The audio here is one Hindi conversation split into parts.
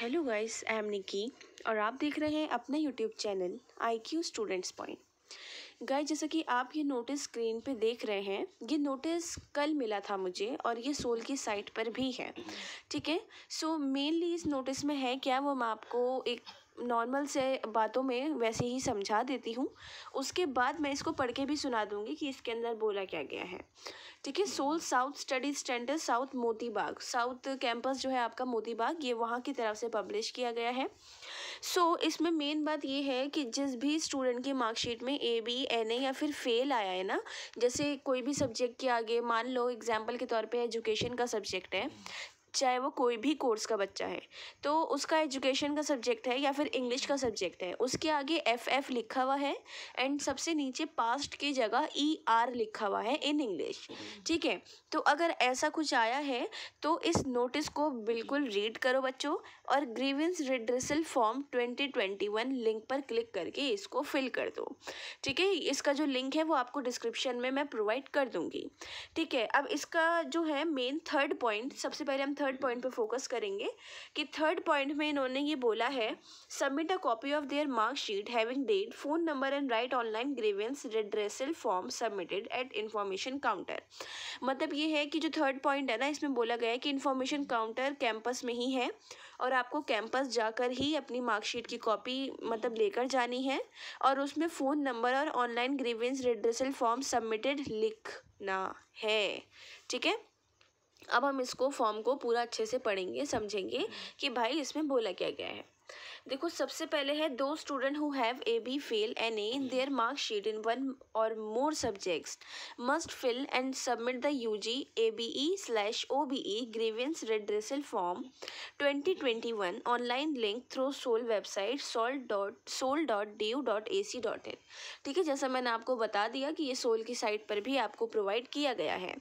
Hello guys I am Nikki और आप देख रहे हैं अपना YouTube channel I Q students point guys जैसा कि आप ये नोटिस स्क्रीन पे देख रहे हैं ये नोटिस कल मिला था मुझे और ये सोल की साइट पर भी है ठीक है सो मेनली इस नोटिस में है क्या वो मैं आपको एक नॉर्मल से बातों में वैसे ही समझा देती हूँ उसके बाद मैं इसको पढ़ के भी सुना दूँगी कि इसके अंदर बोला क्या गया है ठीक है SOL south study centre south Moti Bagh south campus जो है आपका मोती बाग ये वहाँ की तरफ से पब्लिश किया गया है सो so, इसमें मेन बात ये है कि जिस भी स्टूडेंट की मार्कशीट में ए बी एन ए या फिर फेल आया है ना जैसे कोई भी सब्जेक्ट के आगे मान लो एग्जाम्पल के तौर पर एजुकेशन का सब्जेक्ट है चाहे वो कोई भी कोर्स का बच्चा है तो उसका एजुकेशन का सब्जेक्ट है या फिर इंग्लिश का सब्जेक्ट है उसके आगे एफ एफ लिखा हुआ है एंड सबसे नीचे पास्ट की जगह ई e आर लिखा हुआ है इन इंग्लिश ठीक है तो अगर ऐसा कुछ आया है तो इस नोटिस को बिल्कुल रीड करो बच्चों और grievance redressal form twenty twenty one link पर क्लिक करके इसको फिल कर दो ठीक है इसका जो लिंक है वो आपको डिस्क्रिप्शन में मैं प्रोवाइड कर दूँगी ठीक है अब इसका जो है मेन थर्ड पॉइंट सबसे पहले हम थर्ड पॉइंट पर फोकस करेंगे कि थर्ड पॉइंट में इन्होंने ये बोला है submit a copy of their marksheet having date phone number and write online grievance redressal form submitted at information counter मतलब ये है कि जो थर्ड पॉइंट है ना इसमें बोला गया है कि इन्फॉर्मेशन काउंटर कैंपस में ही है और आपको कैंपस जाकर ही अपनी मार्कशीट की कॉपी मतलब लेकर जानी है और उसमें फ़ोन नंबर और online grievance redressal form submitted लिखना है ठीक है अब हम इसको फॉर्म को पूरा अच्छे से पढ़ेंगे समझेंगे कि भाई इसमें बोला क्या गया है देखो सबसे पहले है दो student who have A B fail N A their marks sheet in one और more subjects must fill and submit the U G A B E slash O B E grievance redressal form twenty twenty one online link through SOL website SOL dot SOL dot D U dot A C dot in ठीक है जैसा मैंने आपको बता दिया कि ये सोल की साइट पर भी आपको प्रोवाइड किया गया है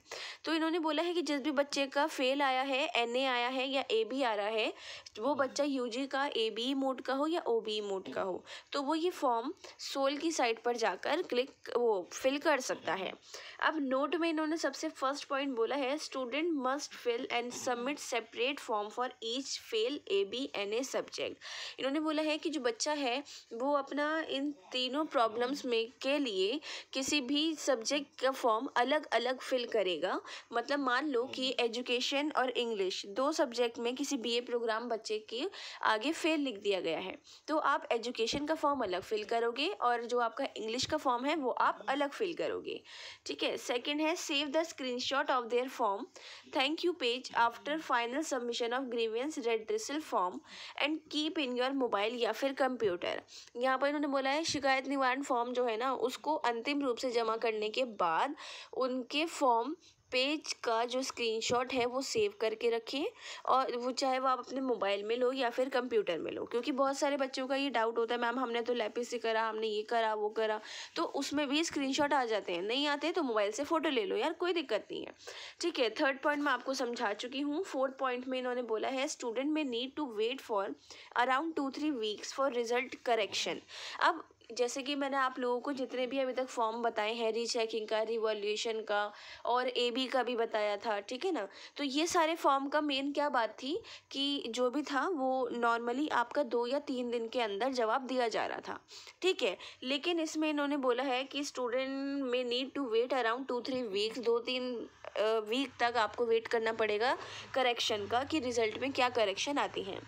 तो इन्होंने बोला है कि जिस भी बच्चे का फेल आया है एन ए आया है या ए बी आ रहा है वो बच्चा यू जी का ए बी मोर मोड का हो या ओ बी मोड का हो तो वो ये फॉर्म सोल की साइट पर जाकर क्लिक वो फिल कर सकता है अब नोट में इन्होंने सबसे फर्स्ट पॉइंट बोला है student must fill and submit separate form for each fail A B N A subject इन्होंने बोला है कि जो बच्चा है वो अपना इन तीनों प्रॉब्लम्स में के लिए किसी भी सब्जेक्ट का फॉर्म अलग अलग फिल करेगा मतलब मान लो कि एजुकेशन और इंग्लिश दो सब्जेक्ट में किसी बीए प्रोग्राम बच्चे के आगे फेल लिख दिया दिया गया है तो आप एजुकेशन का फॉर्म अलग फिल करोगे और जो आपका इंग्लिश का फॉर्म है वो आप अलग फिल करोगे ठीक है सेकेंड है save the screen of their form thank you page after final submission of grievance redressal form and keep in your mobile या फिर कंप्यूटर यहाँ पर इन्होंने बोला है शिकायत निवारण फॉर्म जो है ना उसको अंतिम रूप से जमा करने के बाद उनके फॉर्म पेज का जो स्क्रीनशॉट है वो सेव करके रखिए और वो चाहे वो आप अपने मोबाइल में लो या फिर कंप्यूटर में लो क्योंकि बहुत सारे बच्चों का ये डाउट होता है मैम हमने तो लैपी से करा हमने ये करा वो करा तो उसमें भी स्क्रीनशॉट आ जाते हैं नहीं आते तो मोबाइल से फ़ोटो ले लो यार कोई दिक्कत नहीं है ठीक है थर्ड पॉइंट मैं आपको समझा चुकी हूँ फोर्थ पॉइंट में इन्होंने बोला है student may need to wait for around two three weeks for result correction अब जैसे कि मैंने आप लोगों को जितने भी अभी तक फॉर्म बताए हैं रीचेकिंग का रिवॉल्यूशन का और ए बी का भी बताया था ठीक है ना तो ये सारे फॉर्म का मेन क्या बात थी कि जो भी था वो नॉर्मली आपका दो या तीन दिन के अंदर जवाब दिया जा रहा था ठीक है लेकिन इसमें इन्होंने बोला है कि student may need to wait around two three weeks दो तीन वीक तक आपको वेट करना पड़ेगा करेक्शन का कि रिज़ल्ट में क्या करेक्शन आती हैं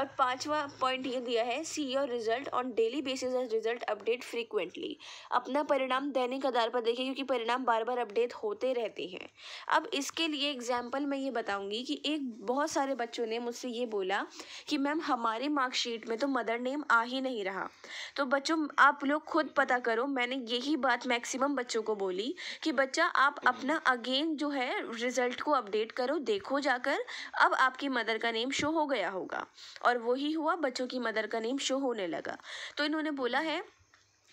और पांचवा पॉइंट ये दिया है see your result on daily basis as result update frequently अपना परिणाम दैनिक आधार पर देखें क्योंकि परिणाम बार बार अपडेट होते रहते हैं अब इसके लिए एग्जाम्पल मैं ये बताऊँगी कि एक बहुत सारे बच्चों ने मुझसे ये बोला कि मैम हमारे मार्कशीट में तो मदर नेम आ ही नहीं रहा तो बच्चों आप लोग खुद पता करो मैंने यही बात मैक्सिमम बच्चों को बोली कि बच्चा आप अपना अगेन जो है रिज़ल्ट को अपडेट करो देखो जाकर अब आपकी मदर का नेम शो हो गया होगा और वही हुआ बच्चों की मदर का नेम शो होने लगा तो इन्होंने बोला है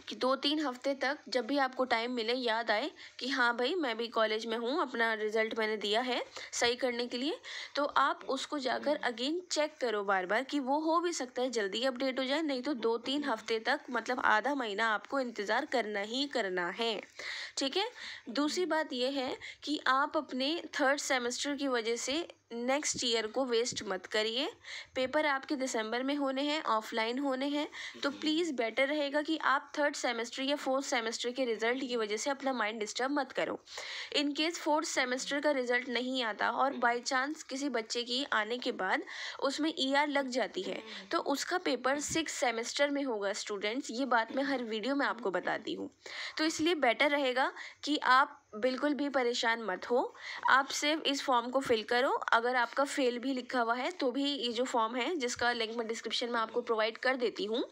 कि दो तीन हफ्ते तक जब भी आपको टाइम मिले याद आए कि हाँ भाई मैं भी कॉलेज में हूँ अपना रिज़ल्ट मैंने दिया है सही करने के लिए तो आप उसको जाकर अगेन हम्म। चेक करो बार बार कि वो हो भी सकता है जल्दी अपडेट हो जाए नहीं तो दो तीन हम्म। हफ्ते तक मतलब आधा महीना आपको इंतज़ार करना ही करना है ठीक है दूसरी हम्म। बात यह है कि आप अपने थर्ड सेमेस्टर की वजह से नेक्स्ट ईयर को वेस्ट मत करिए पेपर आपके दिसंबर में होने हैं ऑफलाइन होने हैं तो प्लीज़ बेटर रहेगा कि आप थर्ड सेमेस्टर या फोर्थ सेमेस्टर के रिज़ल्ट की वजह से अपना माइंड डिस्टर्ब मत करो इन केस फोर्थ सेमेस्टर का रिज़ल्ट नहीं आता और बाय चांस किसी बच्चे की आने के बाद उसमें ई e ER लग जाती है तो उसका पेपर सिक्स सेमेस्टर में होगा स्टूडेंट्स ये बात मैं हर वीडियो में आपको बताती हूँ तो इसलिए बेटर रहेगा कि आप बिल्कुल भी परेशान मत हो आप सिर्फ इस फॉर्म को फिल करो अगर आपका फेल भी लिखा हुआ है तो भी ये जो फॉर्म है जिसका लिंक मैं डिस्क्रिप्शन में आपको प्रोवाइड कर देती हूँ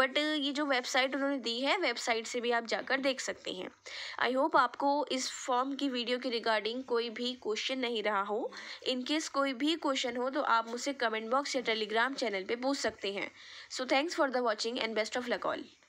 बट ये जो वेबसाइट उन्होंने दी है वेबसाइट से भी आप जाकर देख सकते हैं आई होप आपको इस फॉर्म की वीडियो के रिगार्डिंग कोई भी क्वेश्चन नहीं रहा हो इनकेस कोई भी क्वेश्चन हो तो आप मुझसे कमेंट बॉक्स या टेलीग्राम चैनल पर पूछ सकते हैं so thanks for the watching and best of luck all